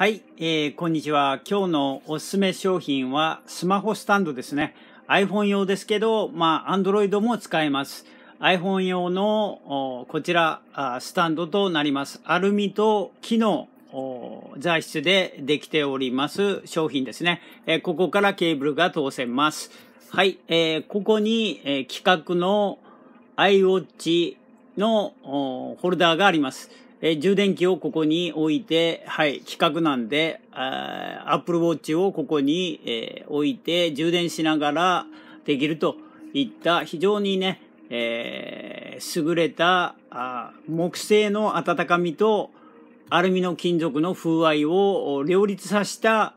はい、えー、こんにちは。今日のおすすめ商品はスマホスタンドですね。iPhone 用ですけど、まあ、Android も使えます。iPhone 用のこちらスタンドとなります。アルミと木の材質でできております商品ですね。えー、ここからケーブルが通せます。はい、えー、ここに、えー、規格の iWatch のホルダーがあります。え充電器をここに置いて、はい、規格なんで、アップルウォッチをここに、え置いて充電しながらできるといった非常にね、えー、優れたあ木製の温かみとアルミの金属の風合いを両立させた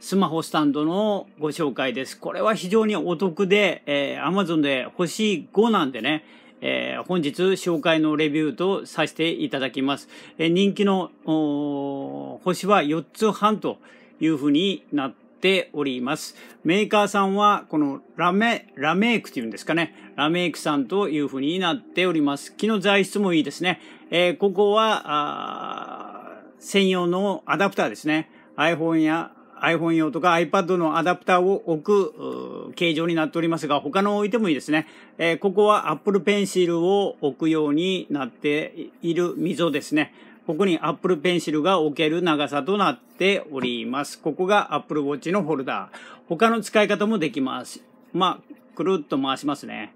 スマホスタンドのご紹介です。これは非常にお得で、えー、Amazon で星5なんでね、えー、本日紹介のレビューとさせていただきます。えー、人気の星は4つ半というふうになっております。メーカーさんはこのラメ、ラメイクっていうんですかね。ラメイクさんというふうになっております。木の材質もいいですね。えー、ここは、専用のアダプターですね。iPhone や iPhone 用とか iPad のアダプターを置く形状になっておりますが、他の置いてもいいですね。えー、ここは Apple Pencil を置くようになっている溝ですね。ここに Apple Pencil が置ける長さとなっております。ここが Apple Watch のホルダー。他の使い方もできます。まあ、くるっと回しますね。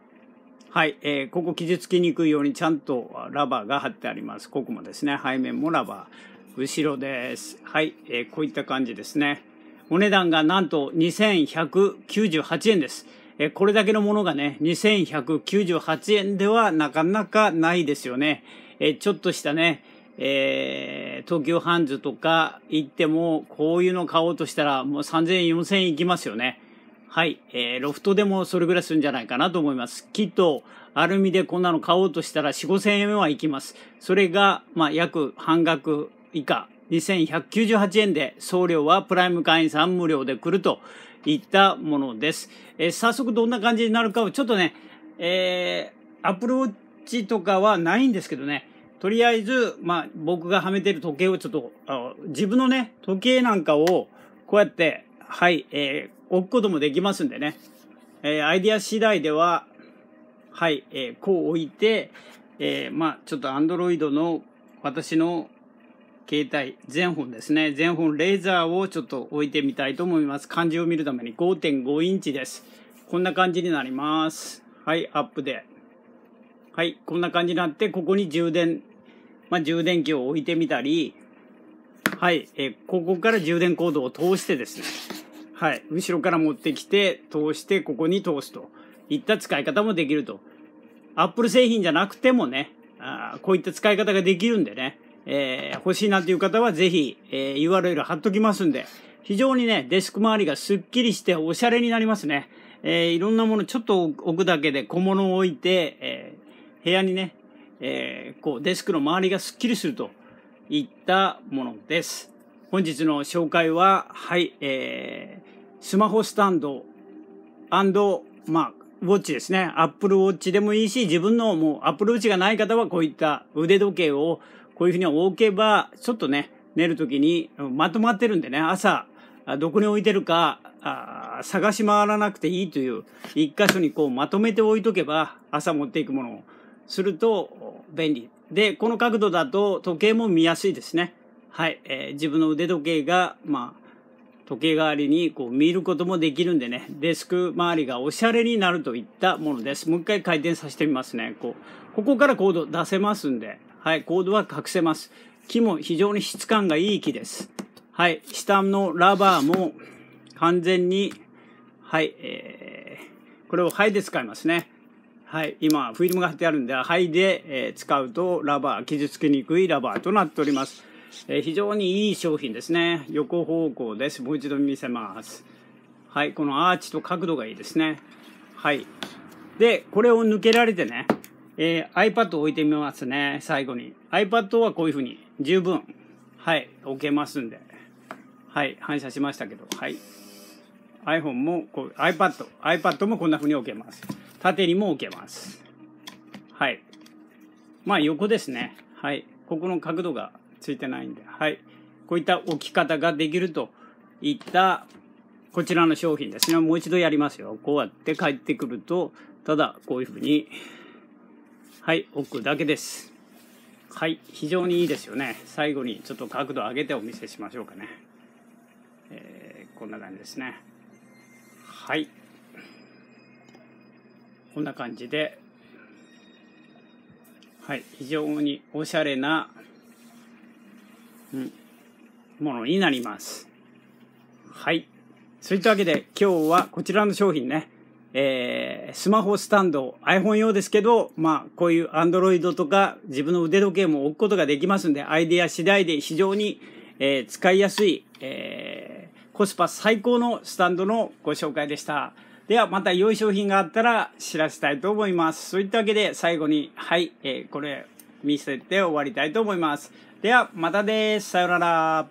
はい、えー、ここ傷つきにくいようにちゃんとラバーが貼ってあります。ここもですね、背面もラバー。後ろです。はい、えー、こういった感じですね。お値段がなんと2198円です。えこれだけのものがね、2198円ではなかなかないですよね。えちょっとしたね、えー、東急ハンズとか行っても、こういうの買おうとしたらもう3000円、4000円いきますよね。はい、えー、ロフトでもそれぐらいするんじゃないかなと思います。きっと、アルミでこんなの買おうとしたら4、5000円はいきます。それが、まあ、約半額以下2198円で送料はプライム会員さん無料で来るといったものです。えー、早速どんな感じになるかをちょっとね、えー、プローチとかはないんですけどね、とりあえず、まあ、僕がはめてる時計をちょっと、自分のね、時計なんかをこうやって、はい、えー、置くこともできますんでね、えー、アイディア次第では、はい、えー、こう置いて、えー、まあ、ちょっとアンドロイドの私の携帯、全本ですね。全本レーザーをちょっと置いてみたいと思います。漢字を見るために5.5インチです。こんな感じになります。はい、アップで。はい、こんな感じになって、ここに充電、まあ、充電器を置いてみたり、はい、えここから充電コードを通してですね、はい、後ろから持ってきて、通して、ここに通すといった使い方もできると。Apple 製品じゃなくてもね、あこういった使い方ができるんでね、えー、欲しいなという方はぜひ、えー、URL 貼っときますんで、非常にね、デスク周りがスッキリしておしゃれになりますね。えー、いろんなものちょっと置くだけで小物を置いて、えー、部屋にね、えー、こうデスクの周りがスッキリするといったものです。本日の紹介は、はい、えー、スマホスタンドまあ、ウォッチですね。Apple Watch でもいいし、自分のもう Apple Watch がない方はこういった腕時計をこういうふうに置けば、ちょっとね、寝るときにまとまってるんでね、朝、どこに置いてるか、探し回らなくていいという、一箇所にこうまとめて置いとけば、朝持っていくものをすると便利。で、この角度だと時計も見やすいですね。はい。えー、自分の腕時計が、まあ、時計代わりにこう見ることもできるんでね、デスク周りがおしゃれになるといったものです。もう一回回転させてみますね。こう、ここからコード出せますんで、はい、コードは隠せます。木も非常に質感がいい木です。はい、下のラバーも完全に、はい、えー、これを灰で使いますね。はい、今フィルムが貼ってあるんで、灰で、えー、使うとラバー、傷つきにくいラバーとなっております。えー、非常にいい商品ですね。横方向です。もう一度見せます。はい、このアーチと角度がいいですね。はい。で、これを抜けられてね、えー、iPad 置いてみますね、最後に。iPad はこういうふうに十分、はい、置けますんで。はい、反射しましたけど、はい。iPhone もこう、iPad、iPad もこんなふうに置けます。縦にも置けます。はい。まあ横ですね。はい。ここの角度がついてないんで、はい。こういった置き方ができるといったこちらの商品ですね。もう一度やりますよ。こうやって帰ってくると、ただこういうふうにはい奥だけですはい非常にいいですよね最後にちょっと角度上げてお見せしましょうかね、えー、こんな感じですねはいこんな感じではい非常におしゃれな、うん、ものになりますはいそういったわけで今日はこちらの商品ねえー、スマホスタンド、iPhone 用ですけど、まあ、こういう Android とか自分の腕時計も置くことができますんで、アイデア次第で非常に、えー、使いやすい、えー、コスパ最高のスタンドのご紹介でした。では、また良い商品があったら知らせたいと思います。そういったわけで、最後に、はい、えー、これ見せて終わりたいと思います。では、またです。さようなら。